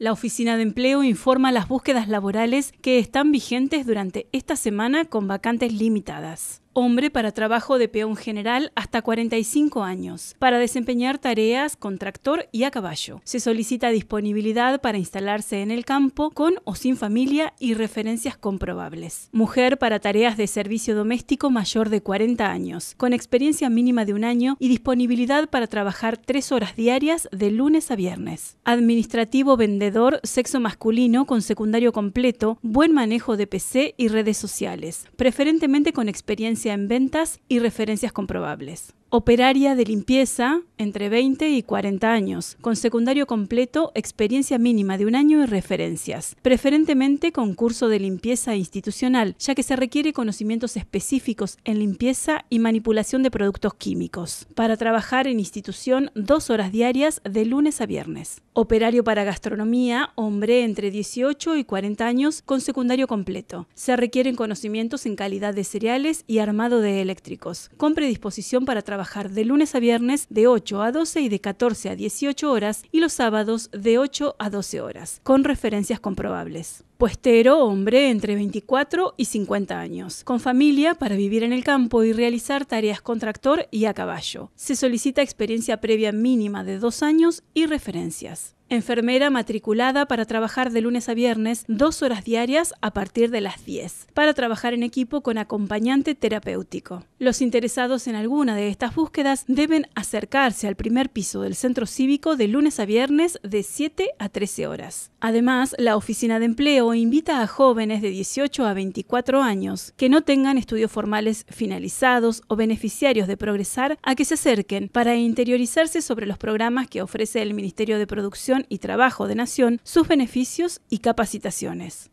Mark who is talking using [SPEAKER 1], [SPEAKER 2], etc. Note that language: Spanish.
[SPEAKER 1] La Oficina de Empleo informa las búsquedas laborales que están vigentes durante esta semana con vacantes limitadas hombre para trabajo de peón general hasta 45 años, para desempeñar tareas con tractor y a caballo. Se solicita disponibilidad para instalarse en el campo con o sin familia y referencias comprobables. Mujer para tareas de servicio doméstico mayor de 40 años, con experiencia mínima de un año y disponibilidad para trabajar tres horas diarias de lunes a viernes. Administrativo vendedor, sexo masculino con secundario completo, buen manejo de PC y redes sociales, preferentemente con experiencia en ventas y referencias comprobables operaria de limpieza entre 20 y 40 años, con secundario completo, experiencia mínima de un año y referencias, preferentemente con curso de limpieza institucional, ya que se requiere conocimientos específicos en limpieza y manipulación de productos químicos, para trabajar en institución dos horas diarias de lunes a viernes. Operario para gastronomía, hombre entre 18 y 40 años, con secundario completo. Se requieren conocimientos en calidad de cereales y armado de eléctricos, con predisposición para trabajar trabajar de lunes a viernes de 8 a 12 y de 14 a 18 horas y los sábados de 8 a 12 horas, con referencias comprobables. Puestero, hombre entre 24 y 50 años, con familia para vivir en el campo y realizar tareas con tractor y a caballo. Se solicita experiencia previa mínima de dos años y referencias enfermera matriculada para trabajar de lunes a viernes dos horas diarias a partir de las 10, para trabajar en equipo con acompañante terapéutico. Los interesados en alguna de estas búsquedas deben acercarse al primer piso del centro cívico de lunes a viernes de 7 a 13 horas. Además, la oficina de empleo invita a jóvenes de 18 a 24 años que no tengan estudios formales finalizados o beneficiarios de Progresar a que se acerquen para interiorizarse sobre los programas que ofrece el Ministerio de Producción y Trabajo de Nación sus beneficios y capacitaciones.